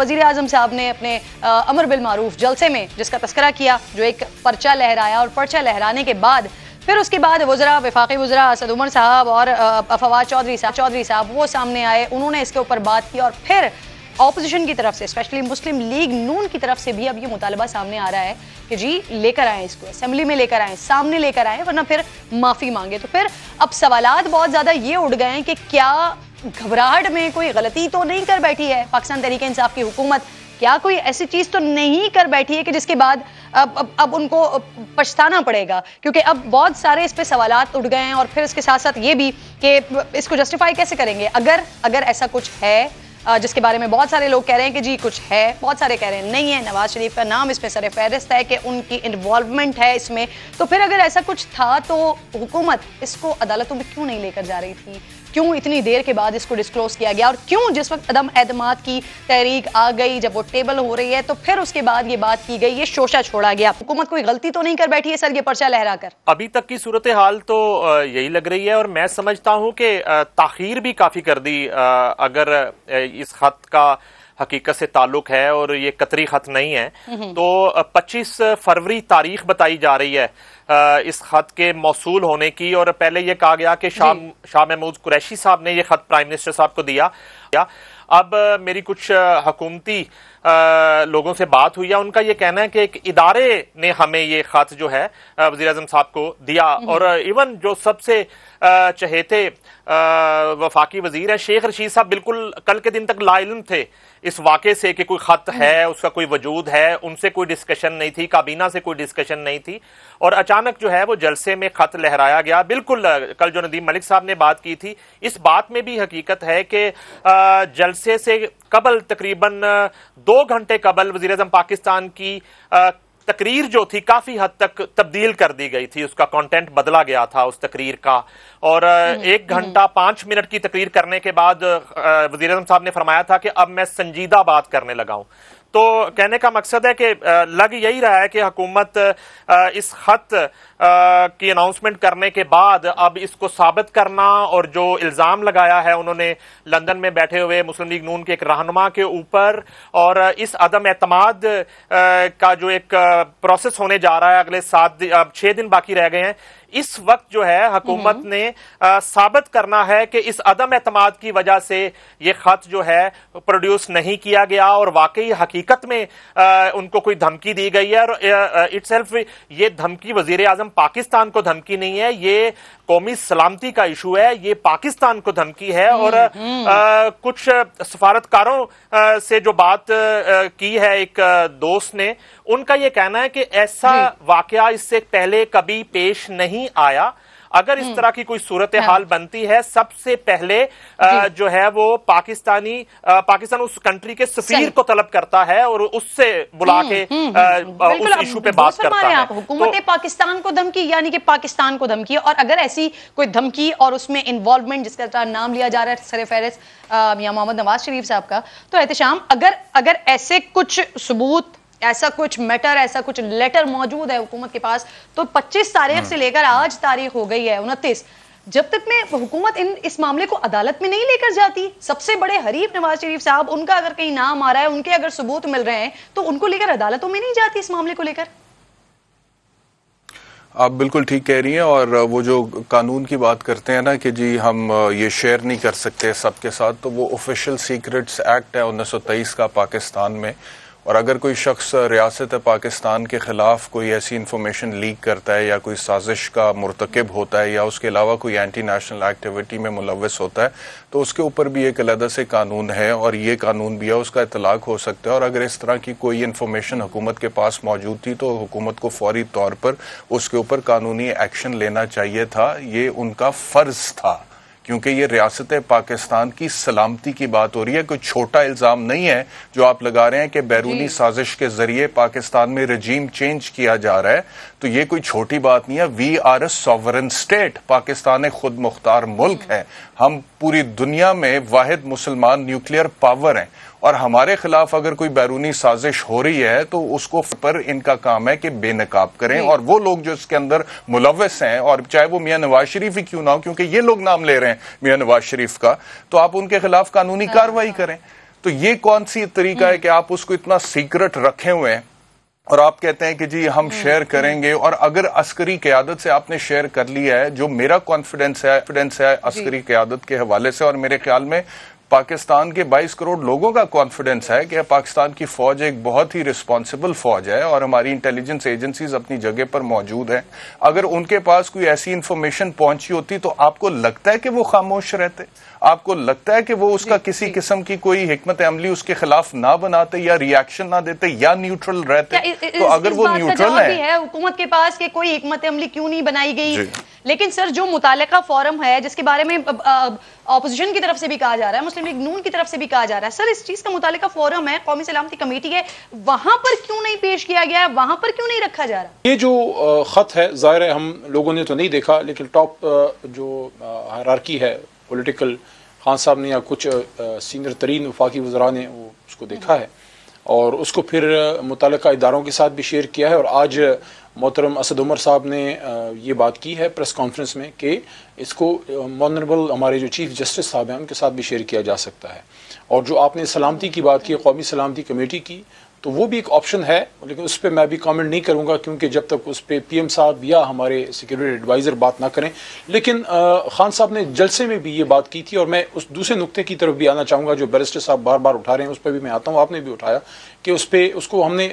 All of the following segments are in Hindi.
वजीर अजम साहब ने अपने अमर बिल मारूफ जलसे में जिसका तस्करा किया जो एक पर्चा लहराया और पर्चा लहराने के बाद फिर उसके बाद वजरा विफाक़ी वजरा असद उमर साहब और फवाद चौधरी साहब चौधरी साहब वो सामने आए उन्होंने इसके ऊपर बात की और फिर ऑपोजिशन की तरफ से स्पेशली मुस्लिम लीग नून की तरफ से भी अब ये मुतालबा सामने आ रहा है कि जी लेकर आए इसको असम्बली में लेकर आए सामने लेकर आए वरना फिर माफ़ी मांगे तो फिर अब सवाल बहुत ज़्यादा ये उठ गए हैं कि क्या घबराहट में कोई गलती तो नहीं कर बैठी है पाकिस्तान तरीके इंसाफ की हुकूमत क्या कोई ऐसी चीज़ तो नहीं कर बैठी है कि जिसके बाद अब अब, अब उनको पछताना पड़ेगा क्योंकि अब बहुत सारे इस पर सवाल उठ गए हैं और फिर इसके साथ साथ ये भी कि इसको जस्टिफाई कैसे करेंगे अगर अगर ऐसा कुछ है जिसके बारे में बहुत सारे लोग कह रहे हैं कि जी कुछ है बहुत सारे कह रहे हैं नहीं है नवाज शरीफ का नाम इसमें सर फहरिस्त है कि उनकी इन्वॉल्वमेंट है इसमें तो फिर अगर ऐसा कुछ था तो हुकूमत इसको अदालतों में क्यों नहीं लेकर जा रही थी क्यों इतनी देर के बाद इसको डिस्क्लोज किया गया और क्यों जिस वक्त अदम एतमाद की तहरीक आ गई जब वो टेबल हो रही है तो फिर उसके बाद ये बात की गई ये शोशा छोड़ा गया हुकूमत कोई गलती तो नहीं कर बैठी है सर ये पर्चा लहरा कर अभी तक की सूरत हाल तो यही लग रही है और मैं समझता हूँ कि ताखिर भी काफ़ी कर दी अगर इस खत का हकीकत से ताल्लुक है और ये कतरी खत नहीं है हम्म। तो 25 फरवरी तारीख बताई जा रही है इस खत के मौसू होने की और पहले यह कहा गया कि शाह शाह महमूद कुरैशी साहब ने यह खत प्राइम मिनिस्टर साहब को दिया अब मेरी कुछ हकूमती लोगों से बात हुई है उनका यह कहना है कि एक इदारे ने हमें ये खत जो है वजी अजम साहब को दिया हम्म। और इवन जो सबसे चहेते वफाकी वजीर है शेख रशीद साहब बिल्कुल कल के दिन तक लाइलम थे इस वाक़े से कि कोई ख़त हम्म। है उसका कोई वजूद है उनसे कोई डिस्कशन नहीं थी काबीना से कोई डिस्कशन नहीं थी और अचानक अचानक जो है वो जलसे में खत लहराया गया बिल्कुल कल जो नदीम मलिक साहब ने बात की थी इस बात में भी हकीकत है कि जलसे से कबल तकरीबन दो घंटे कबल वजी अजम पाकिस्तान की तकरीर जो थी काफी हद तक तब्दील कर दी गई थी उसका कंटेंट बदला गया था उस तकरीर का और हम्म, एक हम्म। घंटा पांच मिनट की तकरीर करने के बाद वजीर साहब ने फरमाया था कि अब मैं संजीदा बात करने लगा तो कहने का मकसद है कि लग यही रहा है कि हुकूमत इस खत की अनाउंसमेंट करने के बाद अब इसको साबित करना और जो इल्ज़ाम लगाया है उन्होंने लंदन में बैठे हुए मुस्लिम लीग नून के एक रहनुमा के ऊपर और इस अदम अतमाद का जो एक प्रोसेस होने जा रहा है अगले सात अब छः दिन बाकी रह गए हैं इस वक्त जो है हुकूमत हम्म। ने साबित करना है कि इस अदम एतमाद की वजह से ये खत जो है प्रोड्यूस नहीं किया गया और वाकई हकीकत में आ, उनको कोई धमकी दी गई है और सेल्फ ये धमकी वजीर आजम पाकिस्तान को धमकी नहीं है ये कौमी सलामती का इशू है ये पाकिस्तान को धमकी है हम्म, और आ, हम्म। कुछ सफारतकारों से जो बात आ, की है एक दोस्त ने उनका ये कहना है कि ऐसा वाकया इससे पहले कभी पेश नहीं नहीं आया अगर इस हम्म। तरह की कोई सूरत हाँ। हाल बनती है सबसे पहले आ, जो है वो पाकिस्तानी आ, पाकिस्तान उस कंट्री के सफीर को तलब करता है और उससे बुला हम्म, के हम्म, उस इशू पे बात करता है आप हुकूमत तो, पाकिस्तान को धमकी यानी कि पाकिस्तान को धमकी और अगर ऐसी कोई धमकी और उसमें इन्वॉल्वमेंट जिसका नाम लिया जा रहा है सर फहरिस्त या मोहम्मद नवाज शरीफ साहब का तो एहतशाम अगर अगर ऐसे कुछ सबूत ऐसा कुछ मैटर ऐसा कुछ लेटर मौजूद है हुकूमत के पास तो 25 तारीख से हाँ। लेकर आज तारीख हो गई है उनतीस जब तक मैं हुकूमत इन इस मामले को अदालत में नहीं लेकर जाती सबसे बड़े हरीफ नवाज शरीफ साहब उनका अगर कहीं नाम आ रहा है उनके अगर सबूत मिल रहे हैं तो उनको लेकर अदालतों में नहीं जाती इस मामले को लेकर आप बिल्कुल ठीक कह रही हैं और वो जो कानून की बात करते हैं ना कि जी हम ये शेयर नहीं कर सकते सबके साथ तो वो ऑफिशियल सीक्रेट्स एक्ट है 1923 का पाकिस्तान में और अगर कोई शख्स रियासत पाकिस्तान के ख़िलाफ़ कोई ऐसी इंफॉर्मेशन लीक करता है या कोई साजिश का मरतकब होता है या उसके अलावा कोई एंटी नेशनल एक्टिविटी में मुलवस होता है तो उसके ऊपर भी एक अलहदा से कानून है और ये कानून भी है उसका इतलाक हो सकता है और अगर इस तरह की कोई इन्फॉर्मेशन हुकूमत के पास मौजूद थी तो हुकूमत को फौरी तौर पर उसके ऊपर कानूनी एक्शन लेना चाहिए था ये उनका फ़र्ज़ था क्योंकि ये रियासत पाकिस्तान की सलामती की बात हो रही है कोई छोटा इल्ज़ाम नहीं है जो आप लगा रहे हैं कि बैरूनी साजिश के जरिए पाकिस्तान में रजीम चेंज किया जा रहा है तो ये कोई छोटी बात नहीं है we are a sovereign state Pakistan एक खुद मुख्तार मुल्क है हम पूरी दुनिया में वाहिद मुसलमान न्यूक्लियर पावर हैं और हमारे खिलाफ अगर कोई बैरूनी साजिश हो रही है तो उसको पर इनका काम है कि बेनकाब करें और वो लोग जो इसके अंदर मुलवस हैं और चाहे वो मियाँ नवाज शरीफ ही क्यों ना हो क्योंकि ये लोग नाम ले रहे हैं मियाँ नवाज शरीफ का तो आप उनके खिलाफ कानूनी हाँ। कार्रवाई करें तो ये कौन सी तरीका है हम्म। कि आप उसको इतना सीक्रेट रखे हुए हैं और आप कहते हैं कि जी हम हम्म। शेयर हम्म। करेंगे और अगर अस्करी क्यादत से आपने शेयर कर लिया है जो मेरा कॉन्फिडेंस है कॉन्फिडेंस है अस्करी क्यादत के हवाले से और मेरे ख्याल में पाकिस्तान के 22 करोड़ लोगों का कॉन्फिडेंस है कि पाकिस्तान की फौज एक बहुत ही रिस्पॉन्सिबल फौज है और हमारी इंटेलिजेंस एजेंसीज अपनी जगह पर मौजूद हैं अगर उनके पास कोई ऐसी इंफॉर्मेशन पहुंची होती तो आपको लगता है कि वो खामोश रहते आपको लगता है कि वो उसका किसी किस्म की कोई हमत अमली उसके खिलाफ ना बनाते या रिएक्शन ना देते या न्यूट्रल रहते तो इस, तो अगर वो न्यूट्रल है हुकूमत के पास कोई हिकमत अमली क्यों नहीं बनाई गई लेकिन सर जो मुतल फॉरम है जिसके बारे में अपोजिशन की तरफ से भी कहा जा रहा है मुस्लिम लीग नून की तरफ से भी कहा जा रहा है सर इस चीज़ का मुतल फॉरम है कौमी सलामती कमेटी है वहां पर क्यों नहीं पेश किया गया है वहां पर क्यों नहीं रखा जा रहा ये जो ख़त है ज़ाहिर है हम लोगों ने तो नहीं देखा लेकिन टॉप जो हरारकी है पोलिटिकल खान साहब ने या कुछ सीनियर तरीन वफाकी वजरा ने वो उसको देखा है और उसको फिर मुतल इदारों के साथ भी शेयर किया है और आज मोहतरम असद उमर साहब ने ये बात की है प्रेस कॉन्फ्रेंस में कि इसको मॉनरेबल हमारे जो चीफ जस्टिस साहब हैं उनके साथ भी शेयर किया जा सकता है और जो आपने सलामती की बात की कौमी सलामती कमेटी की तो वो भी एक ऑप्शन है लेकिन उस पर मैं भी कमेंट नहीं करूंगा क्योंकि जब तक उस पर पी एम साहब या हमारे सिक्योरिटी एडवाइज़र बात ना करें लेकिन खान साहब ने जलसे में भी ये बात की थी और मैं उस दूसरे नुकते की तरफ भी आना चाहूँगा जो बैरिस्टर साहब बार बार उठा रहे हैं उस पर भी मैं आता हूँ आपने भी उठाया कि उस पर उसको हमने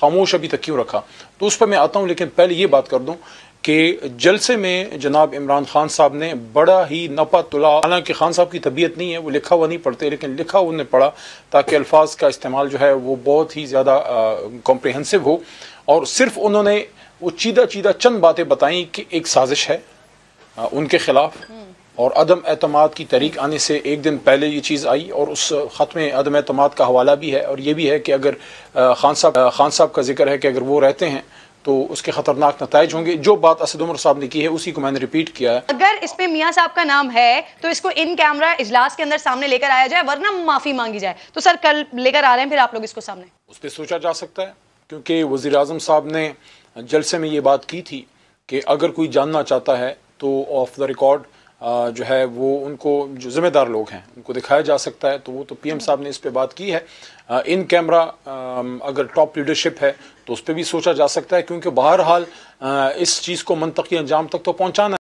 खामोश अभी तक क्यों रखा तो उस पर मैं आता हूँ लेकिन पहले ये बात कर दूँ कि जलसे में जनाब इमरान खान साहब ने बड़ा ही नपा तुला हालांकि खान साहब की तबीयत नहीं है वो लिखा हुआ नहीं पढ़ते लेकिन लिखा उनने पढ़ा ताकि अल्फाज का इस्तेमाल जो है वो बहुत ही ज़्यादा कॉम्प्रिहेंसिव हो और सिर्फ उन्होंने वो चीदा चीदा चंद बातें बताई कि एक साजिश है आ, उनके खिलाफ हम्म। और अदम अतमाद की तरीक आने से एक दिन पहले ये चीज़ आई और उस ख़त में अदम अतमाद का हवाला भी है और ये भी है कि अगर खान साहब खान साहब का जिक्र है कि अगर वो रहते हैं तो उसके खतरनाक नतज होंगे जो बात असद उमर साहब ने की है उसी को मैंने रिपीट किया है अगर इसमें मियाँ साहब का नाम है तो इसको इन कैमरा इजलास के अंदर सामने लेकर आया जाए वरना माफी मांगी जाए तो सर कल लेकर आ रहे हैं फिर आप लोग इसको सामने उस पर सोचा जा सकता है क्योंकि वजी अजम साहब ने जलसे में ये बात की थी कि अगर कोई जानना चाहता है तो ऑफ द रिकॉर्ड जो है वो उनको जो ज़िम्मेदार लोग हैं उनको दिखाया जा सकता है तो वो तो पीएम साहब ने इस पर बात की है इन कैमरा अगर टॉप लीडरशिप है तो उस पर भी सोचा जा सकता है क्योंकि बहरहाल इस चीज़ को मनतकी अंजाम तक तो पहुँचाना